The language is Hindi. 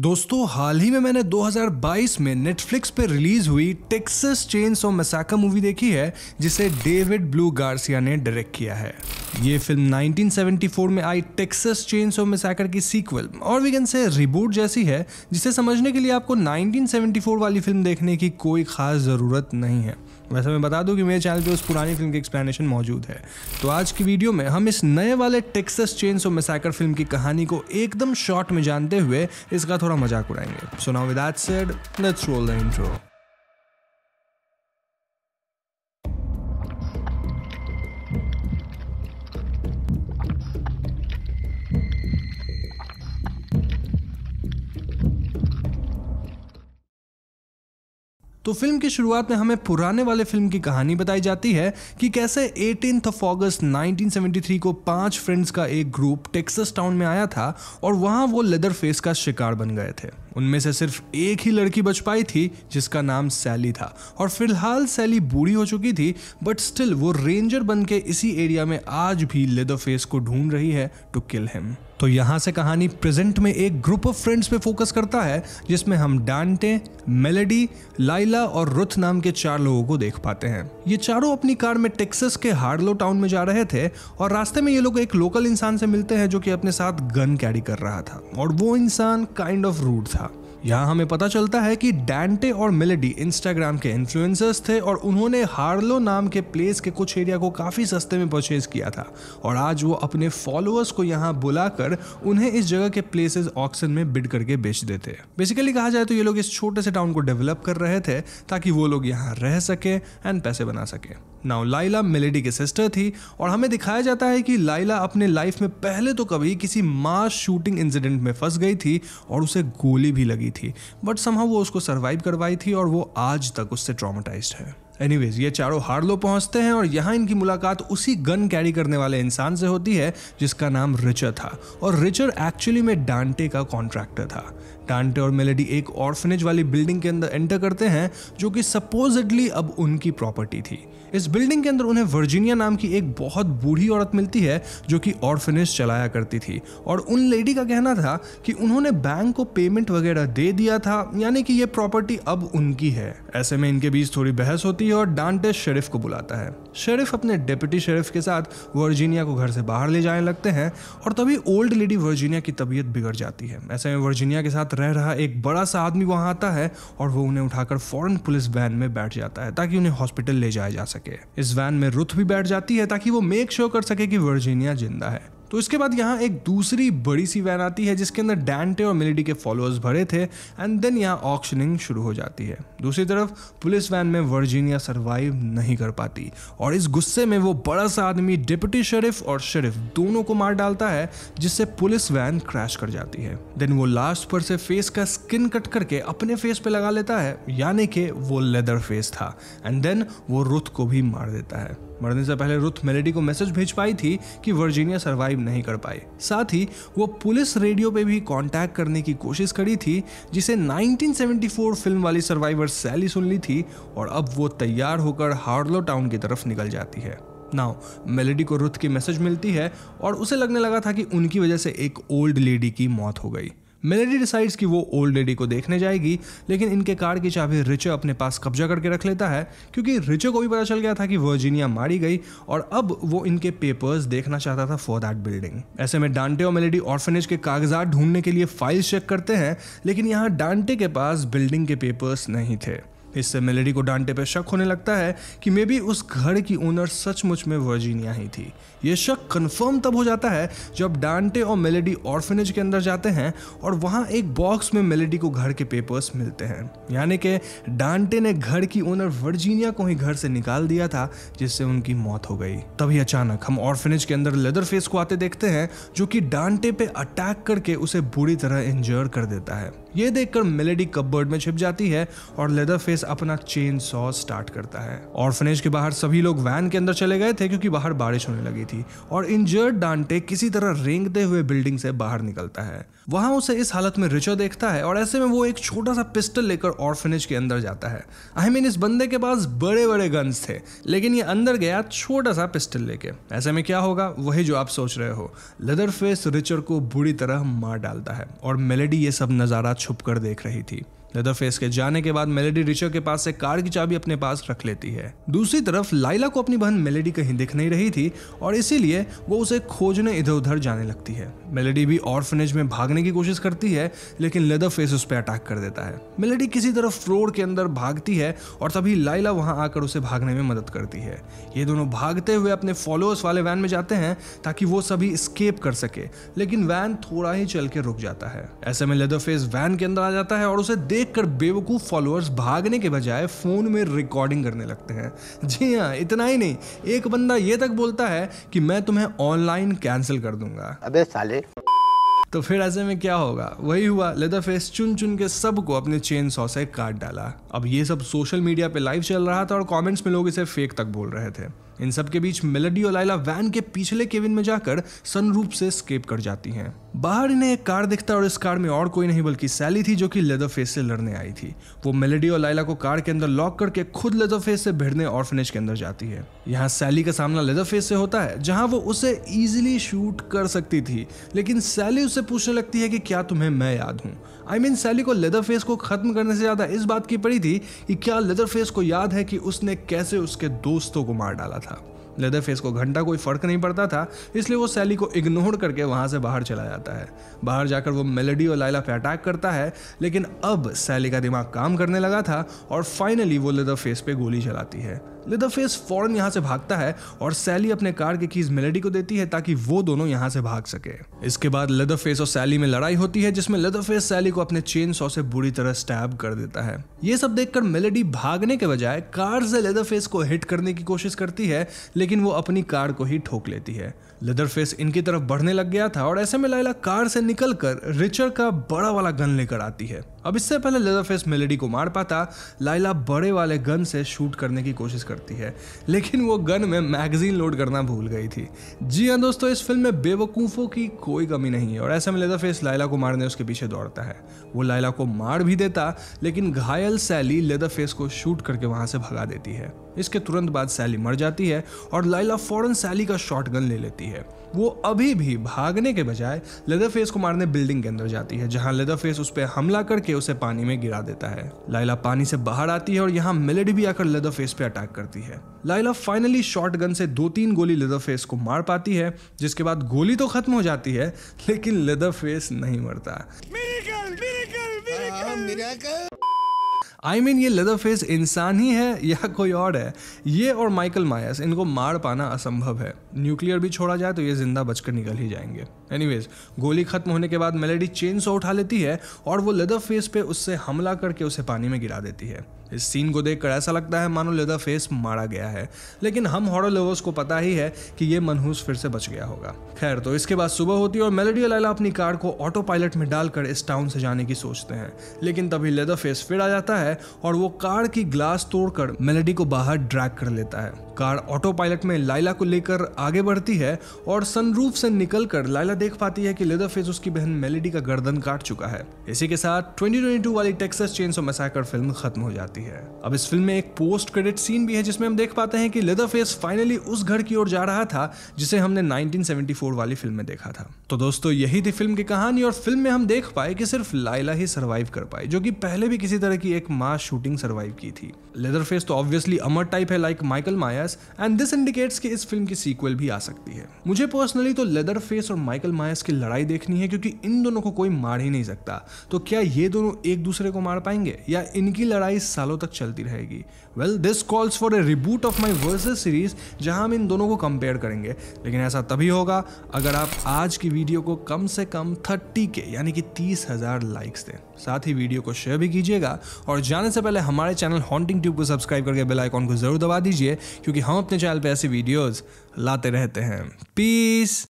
दोस्तों हाल ही में मैंने 2022 में नेटफ्लिक्स पर रिलीज हुई Texas chains of massacre movie देखी है जिसे डेविड ब्लू गार्सिया ने डायरेक्ट किया है ये फिल्म 1974 में आई टेक्सस चेन्स ऑफ मसाकर की सीक्वल और वी कैन से रिबूट जैसी है जिसे समझने के लिए आपको 1974 वाली फिल्म देखने की कोई खास ज़रूरत नहीं है वैसे मैं बता दूं कि मेरे चैनल पे उस पुरानी फिल्म की एक्सप्लेनेशन मौजूद है तो आज की वीडियो में हम इस नए वाले टेक्सस चेन्स और मिसाइकर फिल्म की कहानी को एकदम शॉर्ट में जानते हुए इसका थोड़ा मजाक उड़ाएंगे so now with that said let's roll the intro तो फिल्म की शुरुआत में हमें पुराने वाले फिल्म की कहानी बताई जाती है कि कैसे एटीन ऑफ अगस्त 1973 को पांच फ्रेंड्स का एक ग्रुप टेक्सस टाउन में आया था और वहां वो लेदर फेस का शिकार बन गए थे उनमें से सिर्फ एक ही लड़की बच पाई थी जिसका नाम सैली था और फिलहाल सैली बूढ़ी हो चुकी थी बट स्टिल वो रेंजर बन के इसी एरिया में आज भी लेदर फेस को ढूंढ रही है टू किल हिम तो यहाँ से कहानी प्रेजेंट में एक ग्रुप ऑफ फ्रेंड्स पे फोकस करता है जिसमें हम डांटे मेलेडी लाइला और रुथ नाम के चार लोगों को देख पाते हैं ये चारों अपनी कार में टेक्सस के हार्डलो टाउन में जा रहे थे और रास्ते में ये लोग एक लोकल इंसान से मिलते हैं जो कि अपने साथ गन कैरी कर रहा था और वो इंसान काइंड ऑफ रूड था यहाँ हमें पता चलता है कि डैंटे और मिलेडी इंस्टाग्राम के इन्फ्लुएंसर्स थे और उन्होंने हार्लो नाम के प्लेस के कुछ एरिया को काफ़ी सस्ते में परचेज किया था और आज वो अपने फॉलोअर्स को यहाँ बुलाकर उन्हें इस जगह के प्लेसेस ऑक्शन में बिड करके बेच देते बेसिकली कहा जाए तो ये लोग इस छोटे से टाउन को डेवलप कर रहे थे ताकि वो लोग यहाँ रह सकें एंड पैसे बना सकें नाउ लाइला मेलेडी की सिस्टर थी और हमें दिखाया जाता है कि लाइला अपने लाइफ में पहले तो कभी किसी मास शूटिंग इंसिडेंट में फंस गई थी और उसे गोली भी लगी थी बट समहा वो उसको सर्वाइव करवाई थी और वो आज तक उससे ट्रामाटाइज है एनीवेज ये चारों हार्लो पहुंचते हैं और यहाँ इनकी मुलाकात उसी गन कैरी करने वाले इंसान से होती है जिसका नाम रिचर था और रिचर एक्चुअली में डांटे का कॉन्ट्रैक्टर था डांटे और मेलेडी एक ऑर्फनेज वाली बिल्डिंग के अंदर एंटर करते हैं जो कि सपोजिटली अब उनकी प्रॉपर्टी थी इस बिल्डिंग के अंदर उन्हें वर्जीनिया नाम की एक बहुत बूढ़ी औरत मिलती है जो कि ऑर्फिनेज चलाया करती थी और उन लेडी का कहना था कि उन्होंने बैंक को पेमेंट वगैरह दे दिया था यानी कि ये प्रॉपर्टी अब उनकी है ऐसे में इनके बीच थोड़ी बहस होती है और डांटे शरीफ को बुलाता है शेरिफ अपने डेप्यूटी शेरिफ के साथ वर्जीनिया को घर से बाहर ले जाने लगते हैं और तभी ओल्ड लेडी वर्जीनिया की तबीयत बिगड़ जाती है ऐसे में वर्जीनिया के साथ रह रहा एक बड़ा सा आदमी वहाँ आता है और वो उन्हें उठाकर फौरन पुलिस वैन में बैठ जाता है ताकि उन्हें हॉस्पिटल ले जाया जा सके इस वैन में रुथ भी बैठ जाती है ताकि वो मेक श्योर कर सके कि वर्जीनिया जिंदा है तो इसके बाद यहाँ एक दूसरी बड़ी सी वैन आती है जिसके अंदर डैंटे और मिलिडी के फॉलोअर्स भरे थे एंड देन यहाँ ऑक्शनिंग शुरू हो जाती है दूसरी तरफ पुलिस वैन में वर्जीनिया सर्वाइव नहीं कर पाती और इस गुस्से में वो बड़ा सा आदमी डिप्टी शरीफ और शरीफ दोनों को मार डालता है जिससे पुलिस वैन क्रैश कर जाती है देन वो लास्ट पर से फेस का स्किन कट करके अपने फेस पे लगा लेता है यानी कि वो लेदर फेस था एंड देन वो रुथ को भी मार देता है मरने से पहले रुथ मेलेडी को मैसेज भेज पाई थी कि वर्जीनिया सरवाइव नहीं कर पाई साथ ही वो पुलिस रेडियो पे भी कांटेक्ट करने की कोशिश करी थी जिसे 1974 फिल्म वाली सर्वाइवर सैली सुन ली थी और अब वो तैयार होकर हार्लो टाउन की तरफ निकल जाती है नाउ मेलेडी को रुथ की मैसेज मिलती है और उसे लगने लगा था कि उनकी वजह से एक ओल्ड लेडी की मौत हो गई मेलेडी डिसाइड्स कि वो ओल्ड लेडी को देखने जाएगी लेकिन इनके कार की चाबी रिचो अपने पास कब्जा करके रख लेता है क्योंकि रिचो को भी पता चल गया था कि वर्जीनिया मारी गई और अब वो इनके पेपर्स देखना चाहता था फॉर दैट बिल्डिंग ऐसे में डांटे और मेलेडी ऑर्फेनेज के कागजात ढूंढने के लिए फाइल्स चेक करते हैं लेकिन यहाँ डांटे के पास बिल्डिंग के पेपर्स नहीं थे इससे मेलेडी को डांटे पर शक होने लगता है कि मे बी उस घर की ओनर सचमुच में वर्जीनिया ही थी ये शक कन्फर्म तब हो जाता है जब डांटे और मेलेडी ऑर्फेनेज के अंदर जाते हैं और वहाँ एक बॉक्स में मेलेडी को घर के पेपर्स मिलते हैं यानी कि डांटे ने घर की ओनर वर्जीनिया को ही घर से निकाल दिया था जिससे उनकी मौत हो गई तभी अचानक हम ऑर्फेनेज के अंदर लेदर फेस को आते देखते हैं जो कि डांटे पे अटैक करके उसे बुरी तरह इंजर्ड कर देता है ये देखकर मेलेडी कपबर्ड में छिप जाती है और लेदर फेस अपना चेन सॉ स्टार्ट करता है ऑर्फनेज के बाहर सभी लोग वैन के अंदर चले गए थे क्योंकि बाहर बारिश होने लगी थी और इंजर्ड डांटे किसी तरह रेंगते हुए बिल्डिंग से बाहर निकलता है वहां उसे इस हालत में रिचो देखता है और ऐसे में वो एक छोटा सा पिस्टल लेकर ऑर्फिनेज के अंदर जाता है आई I मीन mean, इस बंदे के पास बड़े बड़े गन्स थे लेकिन ये अंदर गया छोटा सा पिस्टल लेके ऐसे में क्या होगा वही जो आप सोच रहे हो लेदर फेस रिचर को बुरी तरह मार डालता है और मेलेडी ये सब नज़ारा छुप कर देख रही थी लेदर फेस के जाने के बाद मेलेडी रिचर के पास से कार की चाबी अपने पास रख लेती है दूसरी तरफ लाइला को अपनी बहन मेलेडी कहीं दिख नहीं रही थी और इसीलिए वो उसे खोजने इधर उधर जाने लगती है मेलेडी भी ऑर्फनेज में भागने की कोशिश करती है लेकिन लेदर फेस उस पर अटैक कर देता है मेलेडी किसी तरफ रोड के अंदर भागती है और तभी लाइला वहां आकर उसे भागने में मदद करती है ये दोनों भागते हुए अपने फॉलोअर्स वाले वैन में जाते हैं ताकि वो सभी स्केप कर सके लेकिन वैन थोड़ा ही चल के रुक जाता है ऐसे में लेदर फेस वैन के अंदर आ जाता है और उसे देख देखकर बेवकूफ़ फॉलोअर्स भागने के बजाय फ़ोन में रिकॉर्डिंग करने लगते हैं जी हाँ इतना ही नहीं एक बंदा ये तक बोलता है कि मैं तुम्हें ऑनलाइन कैंसिल कर दूंगा अबे साले तो फिर ऐसे में क्या होगा वही हुआ लेदर फेस चुन चुन के सबको अपने चेन सौ से काट डाला अब ये सब सोशल मीडिया पे लाइव चल रहा था और कमेंट्स में लोग इसे फेक तक बोल रहे थे इन सब के बीच मेलेडी और लाइला वैन के पिछले केविन में जाकर सनरूप से स्केप कर जाती हैं बाहर इन्हें एक कार दिखता और इस कार में और कोई नहीं बल्कि सैली थी जो कि लेदर फेस से लड़ने आई थी वो मेलेडी और लाइला को कार के अंदर लॉक करके खुद लेदर फेस से भिड़ने ऑर्फनेज के अंदर जाती है यहाँ सैली का सामना लेदर फेस से होता है जहाँ वो उसे इजिली शूट कर सकती थी लेकिन सैली उसे पूछने लगती है कि क्या तुम्हें मैं याद हूँ I I mean mean, Sally को लेदर फेस को खत्म करने से ज्यादा इस बात की पड़ी थी कि क्या लेदर फेस को याद है कि उसने कैसे उसके दोस्तों को मार डाला था लेदर फेस को घंटा कोई फर्क नहीं पड़ता था इसलिए वो सैली को इग्नोर करके वहाँ से बाहर चला जाता है बाहर जाकर वो मेलेडी और लाइला पे अटैक करता है लेकिन अब सैली का दिमाग काम करने लगा था और फाइनली वो लेदर फेस पे गोली चलाती है लेदर फेस फौरन यहाँ से भागता है और सैली अपने कार के कीज मेलेडी को देती है ताकि वो दोनों यहाँ से भाग सके इसके बाद लिदरफेस और सैली में लड़ाई होती है जिसमें लिदरफेस सैली को अपने चेन सौ से बुरी तरह स्टैब कर देता है ये सब देखकर मेलेडी भागने के बजाय कार से लेदरफेस को हिट करने की कोशिश करती है लेकिन वो अपनी कार को ही ठोक लेती है लेदरफेस इनकी तरफ बढ़ने लग गया था और ऐसे में लाइला कार से निकलकर रिचर का बड़ा वाला गन लेकर आती है अब इससे पहले फेस मेलेडी को मार पाता लाइला बड़े वाले गन से शूट करने की कोशिश करती है लेकिन वो गन में मैगजीन लोड करना भूल गई थी जी हाँ दोस्तों इस फिल्म में बेवकूफ़ों की कोई कमी नहीं है और ऐसे में फेस लाइला को मारने उसके पीछे दौड़ता है वो लाइला को मार भी देता लेकिन घायल सैली फेस को शूट करके वहाँ से भगा देती है इसके तुरंत बाद सैली मर जाती है और लाइला फौरन सैली का शॉटगन ले लेती है वो अभी भी भागने के बजाय लेदर फेस को मारने बिल्डिंग के अंदर जाती है जहां लेदर फेस उस पर हमला करके उसे पानी में गिरा देता है लाइला पानी से बाहर आती है और यहाँ मिलेडी भी आकर लेदर फेस पे अटैक करती है लाइला फाइनली गन से दो तीन गोली लेदर फेस को मार पाती है जिसके बाद गोली तो खत्म हो जाती है लेकिन लेदर फेस नहीं मरता मिरेकल, मिरेकल, मिरेकल। हाँ, आई I मीन mean, ये लेदर फेस इंसान ही है या कोई और है ये और माइकल मायस इनको मार पाना असंभव है न्यूक्लियर भी छोड़ा जाए तो ये जिंदा बचकर निकल ही जाएंगे एनीवेज गोली खत्म होने के बाद मेलेडी चेन सो उठा लेती है और वो लेदर फेस पे उससे हमला करके उसे पानी में गिरा देती है इस सीन को देखकर ऐसा लगता है मानो लेदर फेस मारा गया है लेकिन हम हॉर लवर्स को पता ही है कि ये मनहूस फिर से बच गया होगा खैर तो इसके बाद सुबह होती है और मेलेडी और लैला अपनी कार को ऑटो पायलट में डालकर इस टाउन से जाने की सोचते हैं लेकिन तभी लेदर फेस फिर आ जाता है और वो कार की ग्लास तोड़कर मेलेडी को बाहर ड्रैग कर लेता है कार ऑटो पायलट में लाइला को लेकर आगे बढ़ती है और सनरूफ से निकल कर लाइला देख पाती है कि लेदर फेस उसकी बहन मेलेडी का गर्दन काट चुका है इसी के साथ 2022 वाली टेक्सास चेन्स और मसाकर फिल्म खत्म हो जाती है अब इस फिल्म में एक पोस्ट क्रेडिट सीन भी है जिसमें हम देख पाते हैं कि लेदर फेस फाइनली उस घर की ओर जा रहा था जिसे हमने 1974 वाली फिल्म में देखा था तो दोस्तों यही थी फिल्म की कहानी और फिल्म में हम देख पाए कि सिर्फ लाइला ही सर्वाइव कर पाई जो कि पहले भी किसी तरह की एक मास शूटिंग सर्वाइव की थी लेदर फेस तो ऑब्वियसली अमर टाइप है like Michael Myers and this indicates कि इस फिल्म की सीक्वल अवेलेबल भी आ सकती है मुझे पर्सनली तो लेदर फेस और माइकल मायस की लड़ाई देखनी है क्योंकि इन दोनों को कोई मार ही नहीं सकता तो क्या ये दोनों एक दूसरे को मार पाएंगे या इनकी लड़ाई सालों तक चलती रहेगी well this calls for a reboot of my versus series जहां हम इन दोनों को कंपेयर करेंगे लेकिन ऐसा तभी होगा अगर आप आज की वीडियो को कम से कम थर्टी के यानी कि तीस हजार लाइक्स दें साथ ही वीडियो को शेयर भी कीजिएगा और जाने से पहले हमारे चैनल हॉन्टिंग ट्यूब को सब्सक्राइब करके बेल आइकॉन को जरूर दबा दीजिए क्योंकि हम अपने चैनल पर ऐसी वीडियोज लाते आते रहते हैं पीस